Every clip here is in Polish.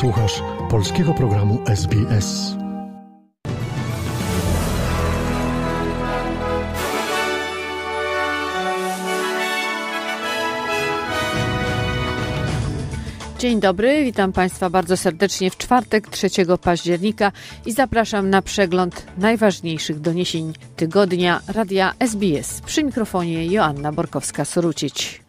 Słuchasz polskiego programu SBS. Dzień dobry, witam Państwa bardzo serdecznie w czwartek 3 października i zapraszam na przegląd najważniejszych doniesień tygodnia Radia SBS. Przy mikrofonie Joanna Borkowska-Sorucić.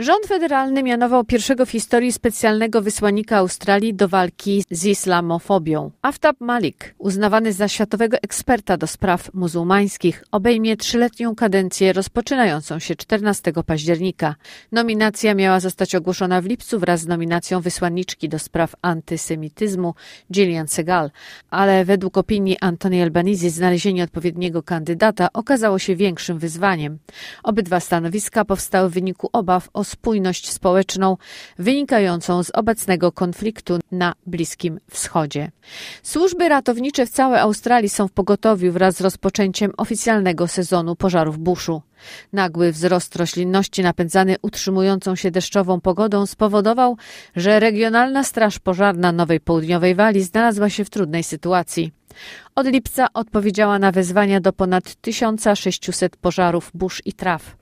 Rząd federalny mianował pierwszego w historii specjalnego wysłannika Australii do walki z islamofobią. Aftab Malik, uznawany za światowego eksperta do spraw muzułmańskich, obejmie trzyletnią kadencję rozpoczynającą się 14 października. Nominacja miała zostać ogłoszona w lipcu wraz z nominacją wysłanniczki do spraw antysemityzmu Gillian Segal, ale według opinii Antoni Albanizi znalezienie odpowiedniego kandydata okazało się większym wyzwaniem. Obydwa stanowiska powstały w wyniku obaw o spójność społeczną wynikającą z obecnego konfliktu na Bliskim Wschodzie. Służby ratownicze w całej Australii są w pogotowiu wraz z rozpoczęciem oficjalnego sezonu pożarów buszu. Nagły wzrost roślinności napędzany utrzymującą się deszczową pogodą spowodował, że Regionalna Straż Pożarna Nowej Południowej Walii znalazła się w trudnej sytuacji. Od lipca odpowiedziała na wezwania do ponad 1600 pożarów burz i traw.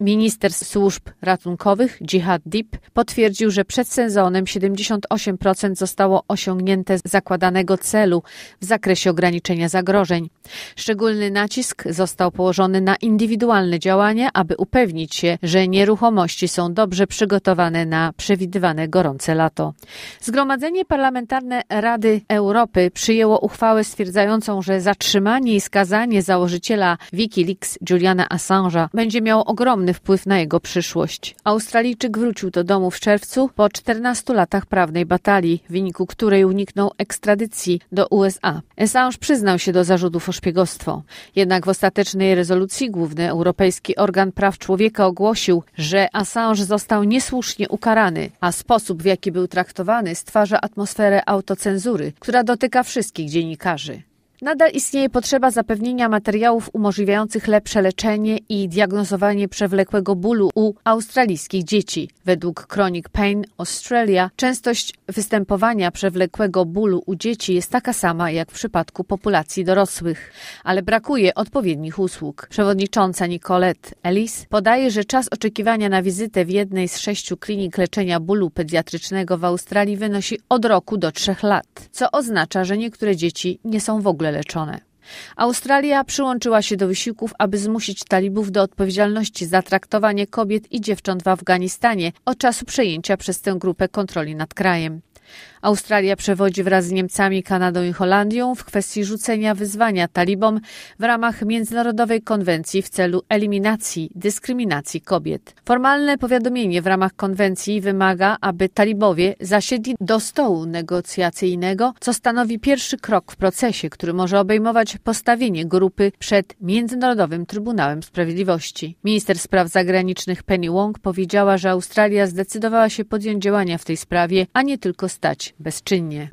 Minister służb ratunkowych Jihad Deep potwierdził, że przed sezonem 78% zostało osiągnięte zakładanego celu w zakresie ograniczenia zagrożeń. Szczególny nacisk został położony na indywidualne działania, aby upewnić się, że nieruchomości są dobrze przygotowane na przewidywane gorące lato. Zgromadzenie Parlamentarne Rady Europy przyjęło uchwałę stwierdzającą mówiącą, że zatrzymanie i skazanie założyciela Wikileaks Juliana Assange'a będzie miało ogromny wpływ na jego przyszłość. Australijczyk wrócił do domu w czerwcu po 14 latach prawnej batalii, w wyniku której uniknął ekstradycji do USA. Assange przyznał się do zarzutów o szpiegostwo. Jednak w ostatecznej rezolucji główny Europejski Organ Praw Człowieka ogłosił, że Assange został niesłusznie ukarany, a sposób w jaki był traktowany stwarza atmosferę autocenzury, która dotyka wszystkich dziennikarzy. Nadal istnieje potrzeba zapewnienia materiałów umożliwiających lepsze leczenie i diagnozowanie przewlekłego bólu u australijskich dzieci. Według Chronic Pain Australia częstość występowania przewlekłego bólu u dzieci jest taka sama jak w przypadku populacji dorosłych, ale brakuje odpowiednich usług. Przewodnicząca Nicolette Ellis podaje, że czas oczekiwania na wizytę w jednej z sześciu klinik leczenia bólu pediatrycznego w Australii wynosi od roku do trzech lat, co oznacza, że niektóre dzieci nie są w ogóle Australia przyłączyła się do wysiłków, aby zmusić talibów do odpowiedzialności za traktowanie kobiet i dziewcząt w Afganistanie od czasu przejęcia przez tę grupę kontroli nad krajem. Australia przewodzi wraz z Niemcami, Kanadą i Holandią w kwestii rzucenia wyzwania talibom w ramach Międzynarodowej Konwencji w celu eliminacji dyskryminacji kobiet. Formalne powiadomienie w ramach konwencji wymaga, aby talibowie zasiedli do stołu negocjacyjnego, co stanowi pierwszy krok w procesie, który może obejmować postawienie grupy przed Międzynarodowym Trybunałem Sprawiedliwości. Minister Spraw Zagranicznych Penny Wong powiedziała, że Australia zdecydowała się podjąć działania w tej sprawie, a nie tylko stać bezczynnie.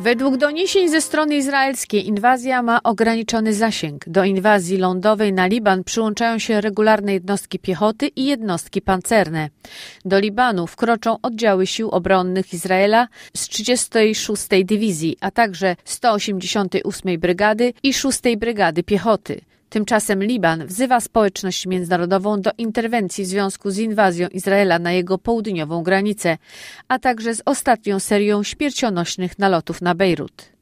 Według doniesień ze strony izraelskiej inwazja ma ograniczony zasięg. Do inwazji lądowej na Liban przyłączają się regularne jednostki piechoty i jednostki pancerne. Do Libanu wkroczą oddziały sił obronnych Izraela z 36 Dywizji, a także 188 Brygady i 6 Brygady Piechoty. Tymczasem Liban wzywa społeczność międzynarodową do interwencji w związku z inwazją Izraela na jego południową granicę, a także z ostatnią serią śmiercionośnych nalotów na Bejrut.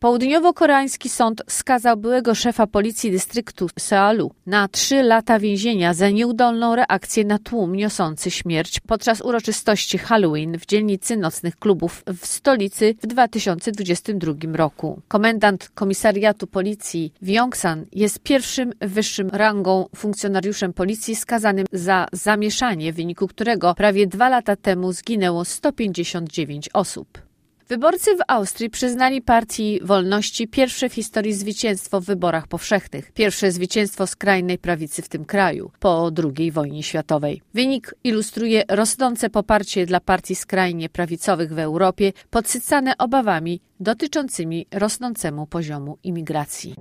Południowo-koreański sąd skazał byłego szefa policji dystryktu Sealu na trzy lata więzienia za nieudolną reakcję na tłum niosący śmierć podczas uroczystości Halloween w dzielnicy nocnych klubów w stolicy w 2022 roku. Komendant komisariatu policji Wionksan jest pierwszym wyższym rangą funkcjonariuszem policji skazanym za zamieszanie, w wyniku którego prawie dwa lata temu zginęło 159 osób. Wyborcy w Austrii przyznali Partii Wolności pierwsze w historii zwycięstwo w wyborach powszechnych. Pierwsze zwycięstwo skrajnej prawicy w tym kraju po II wojnie światowej. Wynik ilustruje rosnące poparcie dla partii skrajnie prawicowych w Europie, podsycane obawami dotyczącymi rosnącemu poziomu imigracji.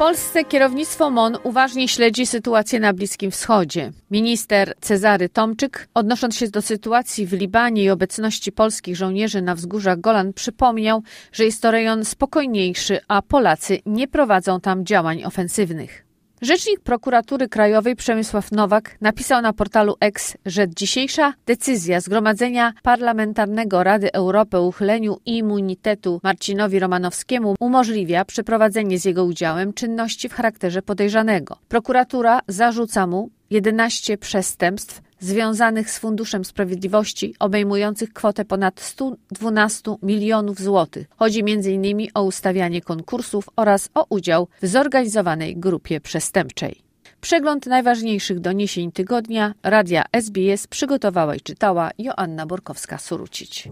Polsce kierownictwo MON uważnie śledzi sytuację na Bliskim Wschodzie. Minister Cezary Tomczyk, odnosząc się do sytuacji w Libanie i obecności polskich żołnierzy na wzgórzach Golan, przypomniał, że jest to rejon spokojniejszy, a Polacy nie prowadzą tam działań ofensywnych. Rzecznik prokuratury krajowej Przemysław Nowak napisał na portalu X, że dzisiejsza decyzja Zgromadzenia Parlamentarnego Rady Europy o uchyleniu immunitetu Marcinowi Romanowskiemu umożliwia przeprowadzenie z jego udziałem czynności w charakterze podejrzanego. Prokuratura zarzuca mu 11 przestępstw związanych z Funduszem Sprawiedliwości obejmujących kwotę ponad 112 milionów złotych. Chodzi m.in. o ustawianie konkursów oraz o udział w zorganizowanej grupie przestępczej. Przegląd najważniejszych doniesień tygodnia Radia SBS przygotowała i czytała Joanna Borkowska-Surucić.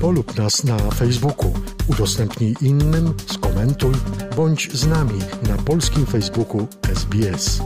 Polub nas na Facebooku, udostępnij innym, skomentuj, bądź z nami na polskim Facebooku SBS.